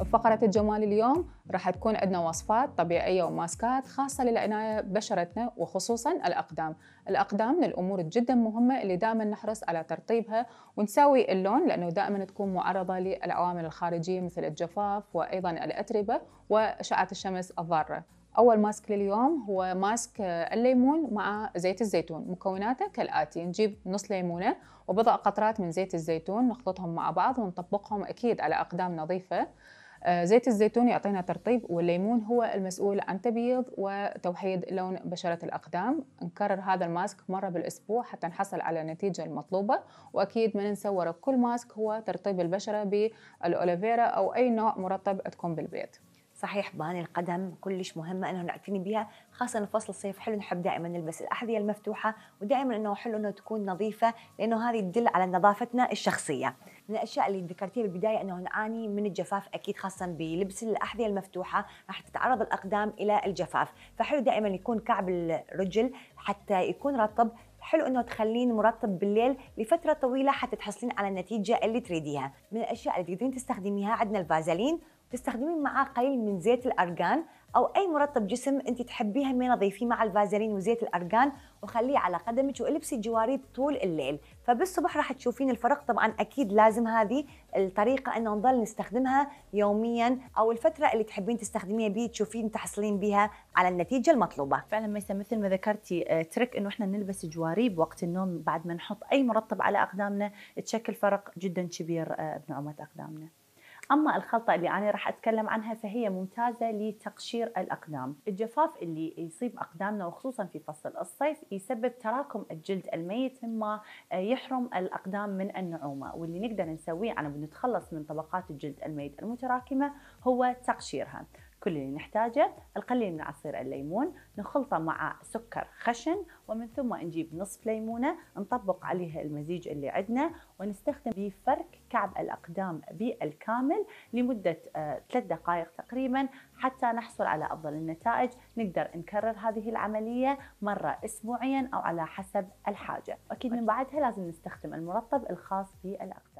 بفقرة الجمال اليوم راح تكون عندنا وصفات طبيعية وماسكات خاصة للعناية ببشرتنا وخصوصا الأقدام الأقدام من الأمور جدا مهمة اللي دائما نحرص على ترطيبها ونساوي اللون لأنه دائما تكون معرضة للعوامل الخارجية مثل الجفاف وأيضا الأتربة وأشعة الشمس الضارة أول ماسك لليوم هو ماسك الليمون مع زيت الزيتون مكوناته كالآتي نجيب نص ليمونة وبضع قطرات من زيت الزيتون نخلطهم مع بعض ونطبقهم أكيد على أقدام نظيفة آه، زيت الزيتون يعطينا ترطيب والليمون هو المسؤول عن تبييض وتوحيد لون بشرة الأقدام نكرر هذا الماسك مرة بالأسبوع حتى نحصل على النتيجة المطلوبة وأكيد ما ننسى ورا كل ماسك هو ترطيب البشرة بالأوليفيرا أو أي نوع مرطب تكون بالبيت صحيح باني القدم كلش مهمة أنه نعتني بها خاصة فصل الصيف حلو نحب دائما نلبس الأحذية المفتوحة ودائما انه حلو انه تكون نظيفة لأنه هذه تدل على نظافتنا الشخصية. من الأشياء اللي ذكرتيها بالبداية انه نعاني من الجفاف أكيد خاصة بلبس الأحذية المفتوحة راح تتعرض الأقدام إلى الجفاف، فحلو دائما يكون كعب الرجل حتى يكون رطب حلو انه تخلين مرطب بالليل لفتره طويله حتى تحصلين على النتيجه اللي تريديها من الاشياء اللي تقدرين تستخدميها عندنا الفازلين تستخدمين معاه قليل من زيت الارغان أو أي مرطب جسم أنت تحبيها من ضيفيه مع الفازلين وزيت الارغان وخليه على قدمك والبسي جواريب طول الليل فبالصبح راح تشوفين الفرق طبعا أكيد لازم هذه الطريقة أنه نضل نستخدمها يوميا أو الفترة اللي تحبين تستخدميها بيه تشوفين تحصلين بها على النتيجة المطلوبة فعلا ميسا مثل ما ذكرتي آه، ترك أنه إحنا نلبس جواريب وقت النوم بعد ما نحط أي مرطب على أقدامنا تشكل فرق جدا كبير آه، بنعومة أقدامنا اما الخلطه اللي انا راح اتكلم عنها فهي ممتازه لتقشير الاقدام الجفاف اللي يصيب اقدامنا وخصوصا في فصل الصيف يسبب تراكم الجلد الميت مما يحرم الاقدام من النعومه واللي نقدر نسويه على نتخلص من طبقات الجلد الميت المتراكمه هو تقشيرها كل اللي نحتاجه القليل من عصير الليمون نخلطه مع سكر خشن ومن ثم نجيب نصف ليمونة نطبق عليها المزيج اللي عندنا ونستخدم في فرك كعب الأقدام بالكامل لمدة آه، ثلاث دقائق تقريبا حتى نحصل على أفضل النتائج نقدر نكرر هذه العملية مرة أسبوعيا أو على حسب الحاجة أكيد من بعدها لازم نستخدم المرطب الخاص بالأقدام